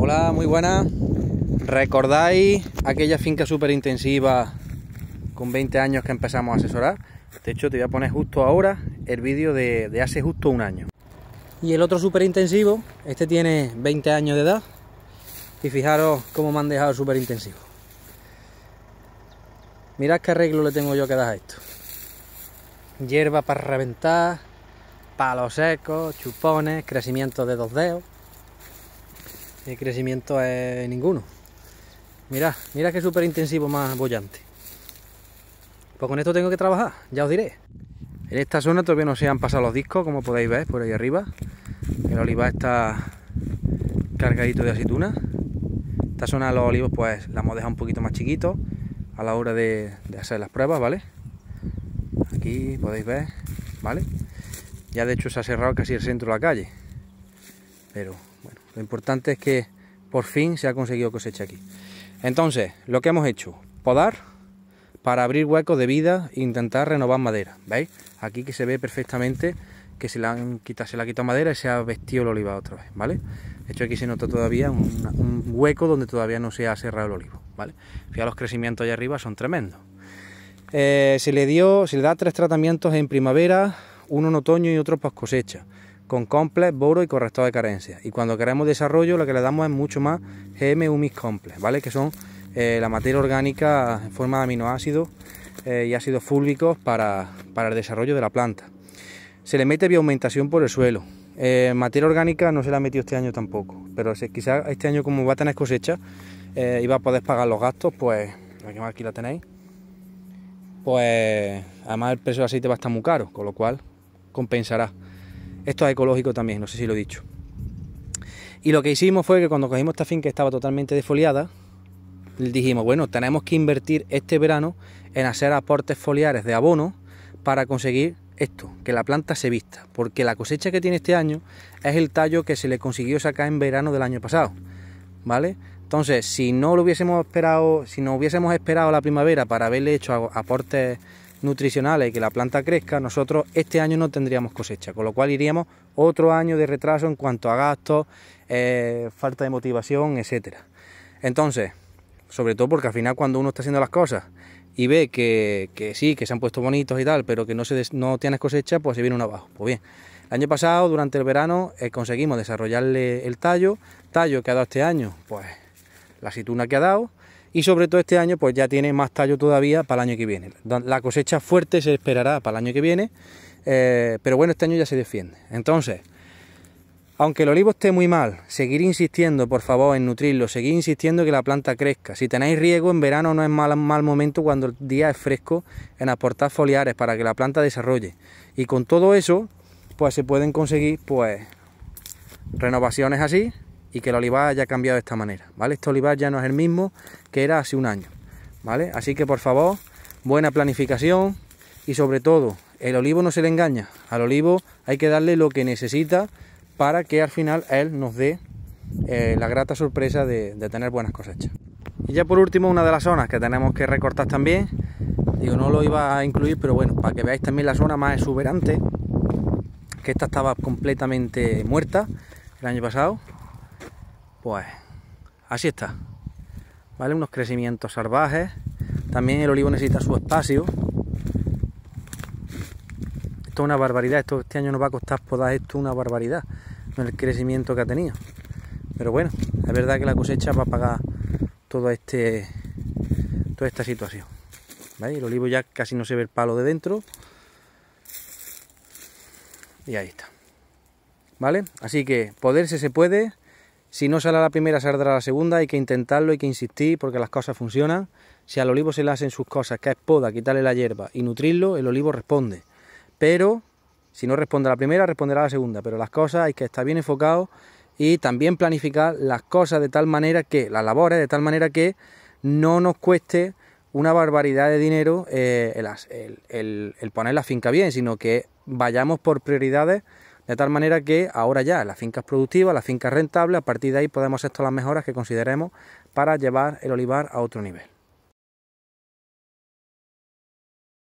Hola, muy buenas. ¿Recordáis aquella finca súper intensiva con 20 años que empezamos a asesorar? De hecho, te voy a poner justo ahora el vídeo de, hace justo un año. Y el otro súper intensivo, este tiene 20 años de edad. Y fijaros cómo me han dejado súper intensivo. Mirad qué arreglo le tengo yo que dar a esto. Hierba para reventar, palos secos, chupones, crecimiento de dos dedos el crecimiento es ninguno. Mira, mira que súper intensivo más bollante. Pues con esto tengo que trabajar, ya os diré. En esta zona todavía no se han pasado los discos, como podéis ver por ahí arriba. El olivar está cargadito de aceituna. Esta zona de los olivos pues la hemos dejado un poquito más chiquito a la hora de, de hacer las pruebas, ¿vale? Aquí podéis ver, ¿vale? Ya de hecho se ha cerrado casi el centro de la calle. Pero lo importante es que por fin se ha conseguido cosecha aquí. Entonces, lo que hemos hecho, podar para abrir huecos de vida e intentar renovar madera. ¿Veis? Aquí que se ve perfectamente que se le, han se ha quitado madera y se ha vestido el oliva otra vez, ¿vale? De hecho, aquí se nota todavía un, hueco donde todavía no se ha cerrado el olivo, ¿vale? Fijaos, los crecimientos allá arriba son tremendos. Eh, se le dio, se le da tres tratamientos en primavera, uno en otoño y otro post cosecha con complex, boro y corrector de carencia. Y cuando queremos desarrollo, lo que le damos es mucho más GM humis complex, ¿vale? Que son eh, la materia orgánica en forma de aminoácidos eh, y ácidos fúlvicos para, el desarrollo de la planta. Se le mete bioaumentación por el suelo. Eh, materia orgánica no se la ha metido este año tampoco, pero si, quizás este año como va a tener cosecha y va a poder pagar los gastos, pues aquí la tenéis. Pues además el precio del aceite va a estar muy caro, con lo cual compensará. Esto es ecológico también, no sé si lo he dicho. Y lo que hicimos fue que cuando cogimos esta que estaba totalmente defoliada, dijimos, bueno, tenemos que invertir este verano en hacer aportes foliares de abono para conseguir esto, que la planta se vista, porque la cosecha que tiene este año es el tallo que se le consiguió sacar en verano del año pasado, ¿vale? Entonces, si no lo hubiésemos esperado, si no hubiésemos esperado la primavera para haberle hecho aportes nutricionales y que la planta crezca, nosotros este año no tendríamos cosecha, con lo cual iríamos otro año de retraso en cuanto a gastos, eh, falta de motivación, etcétera. Entonces, sobre todo porque al final cuando uno está haciendo las cosas y ve que, sí, que se han puesto bonitos y tal, pero que no, se no tienes cosecha, pues se viene uno abajo. Pues bien, el año pasado, durante el verano, eh, conseguimos desarrollarle el tallo, tallo que ha dado este año, pues la aceituna que ha dado, y sobre todo este año pues ya tiene más tallo todavía para el año que viene. La cosecha fuerte se esperará para el año que viene, eh, pero bueno, este año ya se defiende. Entonces, aunque el olivo esté muy mal, seguir insistiendo, por favor, en nutrirlo, seguir insistiendo que la planta crezca. Si tenéis riego, en verano no es mal, mal momento cuando el día es fresco en aportar foliares para que la planta desarrolle. Y con todo eso, pues se pueden conseguir pues renovaciones así, y que el olivar haya cambiado de esta manera, ¿vale? Este olivar ya no es el mismo que era hace un año, ¿vale? Así que por favor, buena planificación y sobre todo, el olivo no se le engaña, al olivo hay que darle lo que necesita para que al final él nos dé eh, la grata sorpresa de, de tener buenas cosechas. Y ya por último, una de las zonas que tenemos que recortar también, digo, no lo iba a incluir, pero bueno, para que veáis también la zona más exuberante, que esta estaba completamente muerta el año pasado, pues así está. ¿Vale? Unos crecimientos salvajes. También el olivo necesita su espacio. Esto es una barbaridad. Esto este año nos va a costar podar esto una barbaridad. Con el crecimiento que ha tenido. Pero bueno, es verdad que la cosecha va a pagar todo este toda esta situación. ¿Vale? El olivo ya casi no se ve el palo de dentro. Y ahí está. ¿Vale? Así que poderse se puede si no sale la primera, saldrá la segunda. Hay que intentarlo, hay que insistir porque las cosas funcionan. Si al olivo se le hacen sus cosas, que es poda, quitarle la hierba y nutrirlo, el olivo responde. Pero si no responde a la primera, responderá a la segunda. Pero las cosas hay que estar bien enfocado y también planificar las cosas de tal manera que, las labores de tal manera que no nos cueste una barbaridad de dinero eh, el, el poner la finca bien, sino que vayamos por prioridades de tal manera que ahora ya la es productiva, la finca es rentable, a partir de ahí podemos hacer todas las mejoras que consideremos para llevar el olivar a otro nivel.